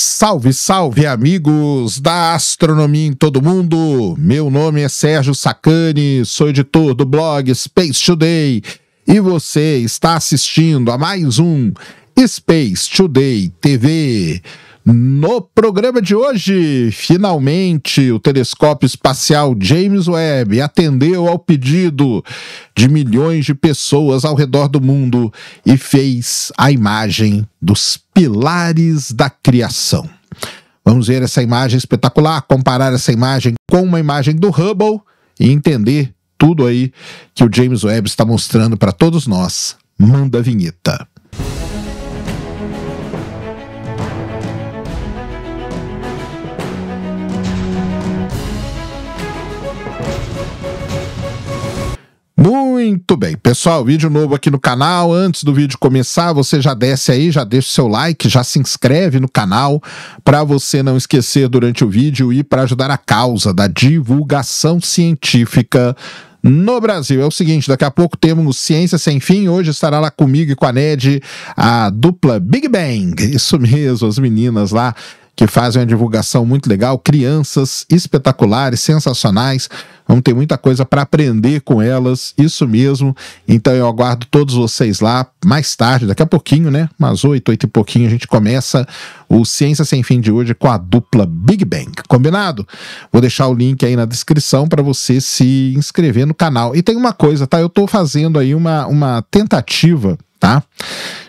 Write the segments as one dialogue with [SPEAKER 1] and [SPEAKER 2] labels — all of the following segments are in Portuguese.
[SPEAKER 1] Salve, salve, amigos da astronomia em todo mundo! Meu nome é Sérgio Sacani, sou editor do blog Space Today e você está assistindo a mais um Space Today TV. No programa de hoje, finalmente, o telescópio espacial James Webb atendeu ao pedido de milhões de pessoas ao redor do mundo e fez a imagem dos pilares da criação. Vamos ver essa imagem espetacular, comparar essa imagem com uma imagem do Hubble e entender tudo aí que o James Webb está mostrando para todos nós. Manda a vinheta. Muito bem, pessoal, vídeo novo aqui no canal. Antes do vídeo começar, você já desce aí, já deixa o seu like, já se inscreve no canal para você não esquecer durante o vídeo e para ajudar a causa da divulgação científica no Brasil. É o seguinte, daqui a pouco temos Ciência Sem Fim, hoje estará lá comigo e com a Ned, a dupla Big Bang, isso mesmo, as meninas lá que fazem uma divulgação muito legal, crianças espetaculares, sensacionais. Vamos ter muita coisa para aprender com elas, isso mesmo. Então eu aguardo todos vocês lá mais tarde, daqui a pouquinho, né? Umas oito, oito e pouquinho, a gente começa o Ciência Sem Fim de hoje com a dupla Big Bang. Combinado? Vou deixar o link aí na descrição para você se inscrever no canal. E tem uma coisa, tá? Eu estou fazendo aí uma, uma tentativa tá?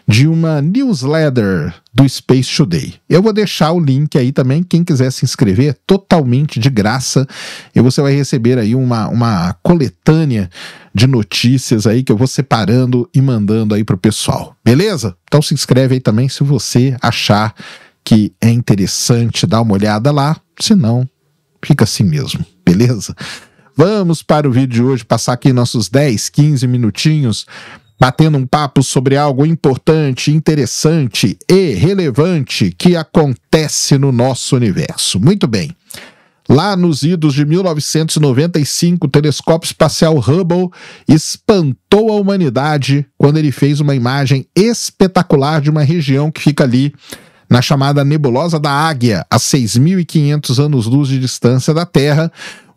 [SPEAKER 1] De uma newsletter do Space Today. Eu vou deixar o link aí também, quem quiser se inscrever, totalmente de graça. E você vai receber aí uma, uma coletânea de notícias aí que eu vou separando e mandando aí pro pessoal. Beleza? Então se inscreve aí também se você achar que é interessante dar uma olhada lá, se não, fica assim mesmo, beleza? Vamos para o vídeo de hoje, passar aqui nossos 10, 15 minutinhos batendo um papo sobre algo importante, interessante e relevante que acontece no nosso universo. Muito bem. Lá nos idos de 1995, o telescópio espacial Hubble espantou a humanidade quando ele fez uma imagem espetacular de uma região que fica ali na chamada Nebulosa da Águia, a 6.500 anos-luz de distância da Terra,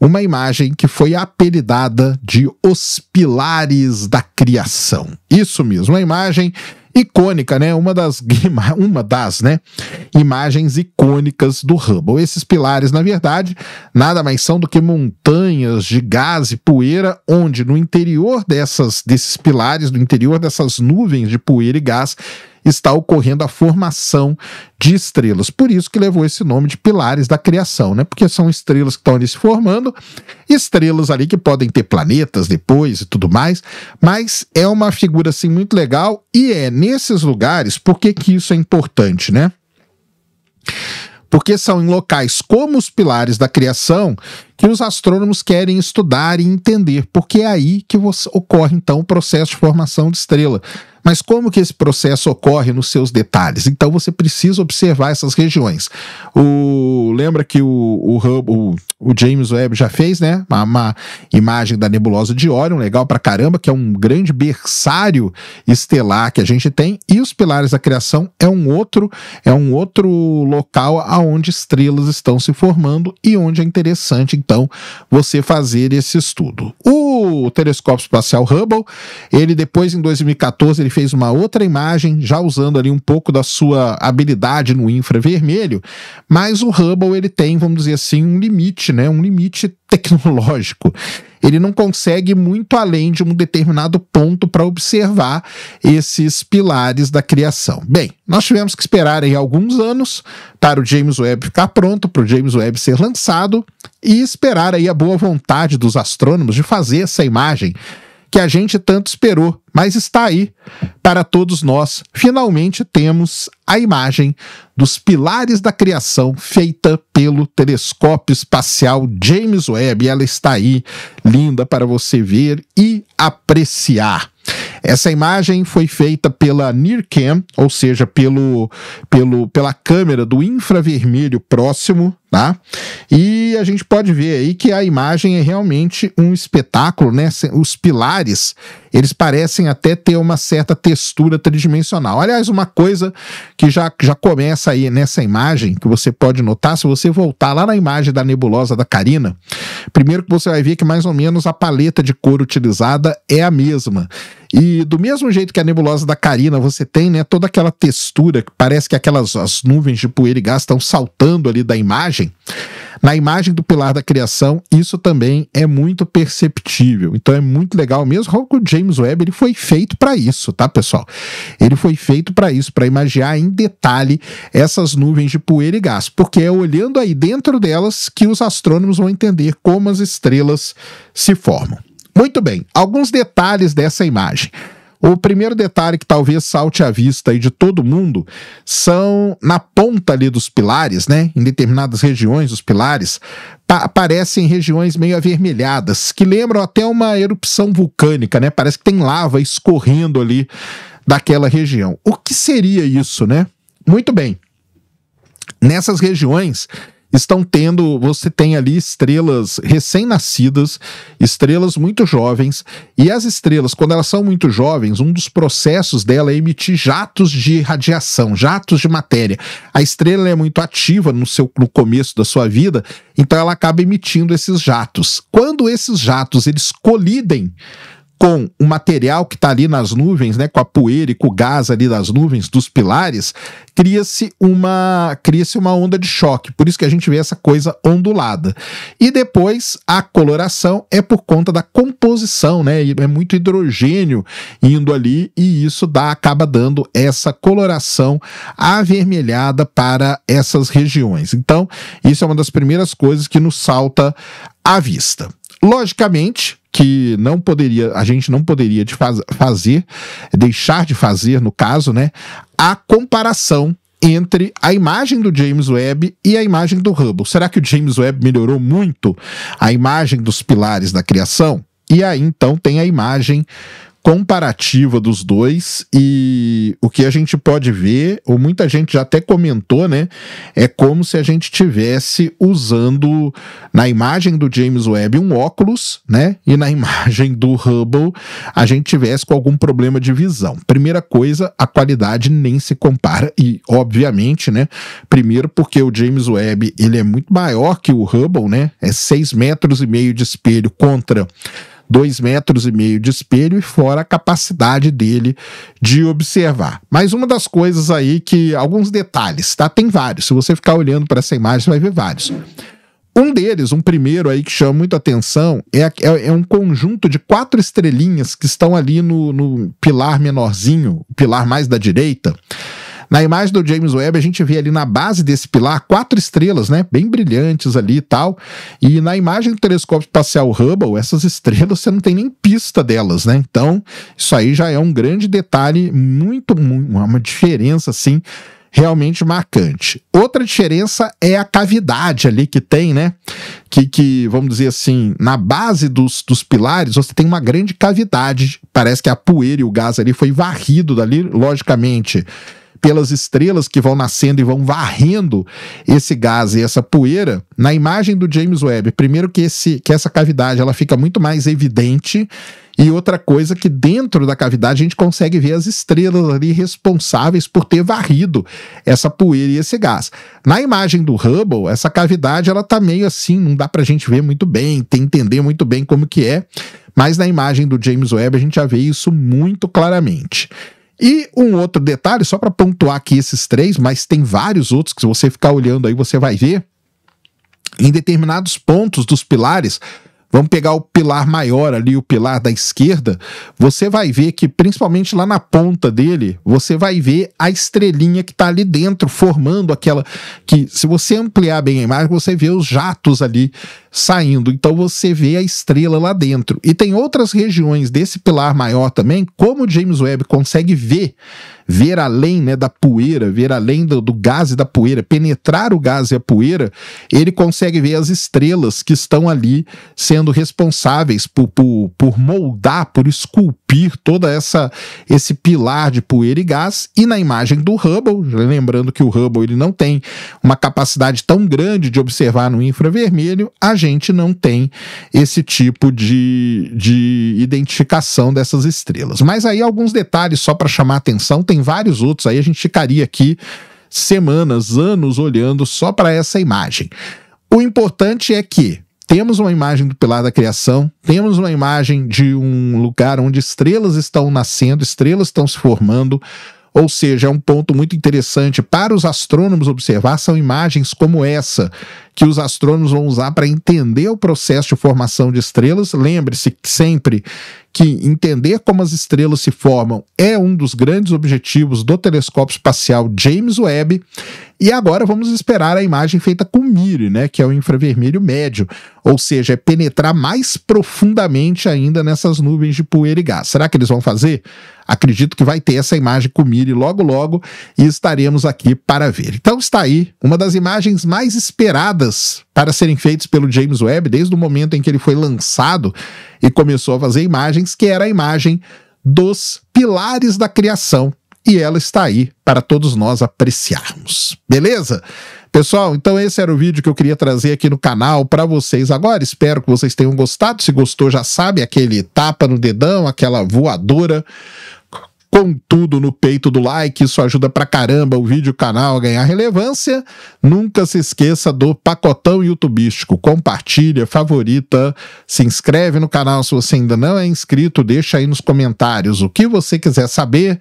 [SPEAKER 1] uma imagem que foi apelidada de Os Pilares da Criação. Isso mesmo, uma imagem icônica, né? Uma das, uma das né? imagens icônicas do Hubble. Esses pilares, na verdade, nada mais são do que montanhas de gás e poeira, onde no interior dessas, desses pilares, no interior dessas nuvens de poeira e gás, está ocorrendo a formação de estrelas. Por isso que levou esse nome de pilares da criação, né? Porque são estrelas que estão ali se formando, estrelas ali que podem ter planetas depois e tudo mais, mas é uma figura assim muito legal e é nesses lugares, por que que isso é importante, né? Porque são em locais como os pilares da criação que os astrônomos querem estudar e entender, porque é aí que ocorre então o processo de formação de estrela. Mas como que esse processo ocorre nos seus detalhes? Então você precisa observar essas regiões. O, lembra que o, o, o, o James Webb já fez, né? Uma, uma, imagem da nebulosa de Orion, legal pra caramba, que é um grande berçário estelar que a gente tem. E os pilares da criação é um outro, é um outro local aonde estrelas estão se formando e onde é interessante então então você fazer esse estudo. O telescópio espacial Hubble, ele depois em 2014 ele fez uma outra imagem já usando ali um pouco da sua habilidade no infravermelho, mas o Hubble ele tem, vamos dizer assim, um limite, né? Um limite tecnológico ele não consegue ir muito além de um determinado ponto para observar esses pilares da criação. Bem, nós tivemos que esperar aí alguns anos para o James Webb ficar pronto, para o James Webb ser lançado e esperar aí a boa vontade dos astrônomos de fazer essa imagem que a gente tanto esperou, mas está aí para todos nós. Finalmente temos a imagem dos pilares da criação feita pelo telescópio espacial James Webb. Ela está aí, linda para você ver e apreciar. Essa imagem foi feita pela NIRCam, ou seja, pelo, pelo, pela câmera do infravermelho próximo, tá? E a gente pode ver aí que a imagem é realmente um espetáculo, né? Os pilares, eles parecem até ter uma certa textura tridimensional. Aliás, uma coisa que já, já começa aí nessa imagem, que você pode notar, se você voltar lá na imagem da nebulosa da Carina, primeiro que você vai ver que mais ou menos a paleta de cor utilizada é a mesma. E do mesmo jeito que a nebulosa da Carina, você tem, né, toda aquela textura que parece que aquelas as nuvens de poeira e gás estão saltando ali da imagem. Na imagem do pilar da criação, isso também é muito perceptível. Então é muito legal mesmo. O James Webb ele foi feito para isso, tá, pessoal? Ele foi feito para isso, para imaginar em detalhe essas nuvens de poeira e gás, porque é olhando aí dentro delas que os astrônomos vão entender como as estrelas se formam. Muito bem, alguns detalhes dessa imagem. O primeiro detalhe que talvez salte à vista aí de todo mundo são na ponta ali dos pilares, né? Em determinadas regiões, os pilares aparecem regiões meio avermelhadas, que lembram até uma erupção vulcânica, né? Parece que tem lava escorrendo ali daquela região. O que seria isso, né? Muito bem. Nessas regiões, estão tendo, você tem ali estrelas recém-nascidas, estrelas muito jovens, e as estrelas, quando elas são muito jovens, um dos processos dela é emitir jatos de radiação, jatos de matéria. A estrela é muito ativa no seu no começo da sua vida, então ela acaba emitindo esses jatos. Quando esses jatos eles colidem com o material que está ali nas nuvens, né, com a poeira e com o gás ali das nuvens, dos pilares, cria-se uma, cria uma onda de choque. Por isso que a gente vê essa coisa ondulada. E depois a coloração é por conta da composição, né? É muito hidrogênio indo ali e isso dá acaba dando essa coloração avermelhada para essas regiões. Então, isso é uma das primeiras coisas que nos salta à vista. Logicamente, que não poderia, a gente não poderia de faz, fazer, deixar de fazer, no caso, né, a comparação entre a imagem do James Webb e a imagem do Hubble. Será que o James Webb melhorou muito a imagem dos pilares da criação? E aí então tem a imagem comparativa dos dois e o que a gente pode ver, ou muita gente já até comentou, né, é como se a gente tivesse usando na imagem do James Webb um óculos, né, e na imagem do Hubble a gente tivesse com algum problema de visão. Primeira coisa, a qualidade nem se compara e obviamente, né, primeiro porque o James Webb ele é muito maior que o Hubble, né, é 6 metros e meio de espelho contra dois metros e meio de espelho e fora a capacidade dele de observar. Mas uma das coisas aí que alguns detalhes, tá? Tem vários. Se você ficar olhando para essa imagem, você vai ver vários. Um deles, um primeiro aí que chama muito atenção, é, é, é, um conjunto de quatro estrelinhas que estão ali no, no pilar menorzinho, o pilar mais da direita, na imagem do James Webb, a gente vê ali na base desse pilar quatro estrelas, né? Bem brilhantes ali e tal. E na imagem do telescópio espacial Hubble, essas estrelas você não tem nem pista delas, né? Então, isso aí já é um grande detalhe, muito, muito uma diferença assim realmente marcante. Outra diferença é a cavidade ali que tem, né? Que, que vamos dizer assim, na base dos, dos pilares, você tem uma grande cavidade. Parece que a poeira e o gás ali foi varrido dali, logicamente pelas estrelas que vão nascendo e vão varrendo esse gás e essa poeira, na imagem do James Webb, primeiro que, esse, que essa cavidade ela fica muito mais evidente e outra coisa que dentro da cavidade a gente consegue ver as estrelas ali responsáveis por ter varrido essa poeira e esse gás. Na imagem do Hubble, essa cavidade ela tá meio assim, não dá para a gente ver muito bem, tem entender muito bem como que é, mas na imagem do James Webb a gente já vê isso muito claramente. E um outro detalhe, só para pontuar aqui esses três, mas tem vários outros que se você ficar olhando aí você vai ver. Em determinados pontos dos pilares, Vamos pegar o pilar maior ali, o pilar da esquerda. Você vai ver que, principalmente lá na ponta dele, você vai ver a estrelinha que está ali dentro, formando aquela. Que, se você ampliar bem a imagem, você vê os jatos ali saindo. Então você vê a estrela lá dentro. E tem outras regiões desse pilar maior também, como o James Webb consegue ver, ver além né, da poeira, ver além do, do gás e da poeira, penetrar o gás e a poeira, ele consegue ver as estrelas que estão ali sendo responsáveis por, por, por moldar, por esculpir toda essa esse pilar de poeira e gás. E na imagem do Hubble, lembrando que o Hubble ele não tem uma capacidade tão grande de observar no infravermelho, a gente não tem esse tipo de, de identificação dessas estrelas. Mas aí alguns detalhes só para chamar a atenção, tem vários outros, aí a gente ficaria aqui semanas, anos olhando só para essa imagem. O importante é que temos uma imagem do pilar da criação, temos uma imagem de um lugar onde estrelas estão nascendo, estrelas estão se formando, ou seja, é um ponto muito interessante para os astrônomos observar são imagens como essa, que os astrônomos vão usar para entender o processo de formação de estrelas. Lembre-se sempre que entender como as estrelas se formam é um dos grandes objetivos do telescópio espacial James Webb. E agora vamos esperar a imagem feita com MIRI, né, que é o infravermelho médio, ou seja, é penetrar mais profundamente ainda nessas nuvens de poeira e gás. Será que eles vão fazer? Acredito que vai ter essa imagem com MIRI logo logo e estaremos aqui para ver. Então está aí uma das imagens mais esperadas para serem feitas pelo James Webb desde o momento em que ele foi lançado e começou a fazer imagens, que era a imagem dos pilares da criação. E ela está aí para todos nós apreciarmos. Beleza? Pessoal, então esse era o vídeo que eu queria trazer aqui no canal para vocês agora. Espero que vocês tenham gostado. Se gostou, já sabe, aquele tapa no dedão, aquela voadora com tudo no peito do like, isso ajuda pra caramba o vídeo o canal a ganhar relevância. Nunca se esqueça do pacotão youtubístico. Compartilha, favorita, se inscreve no canal se você ainda não é inscrito, deixa aí nos comentários o que você quiser saber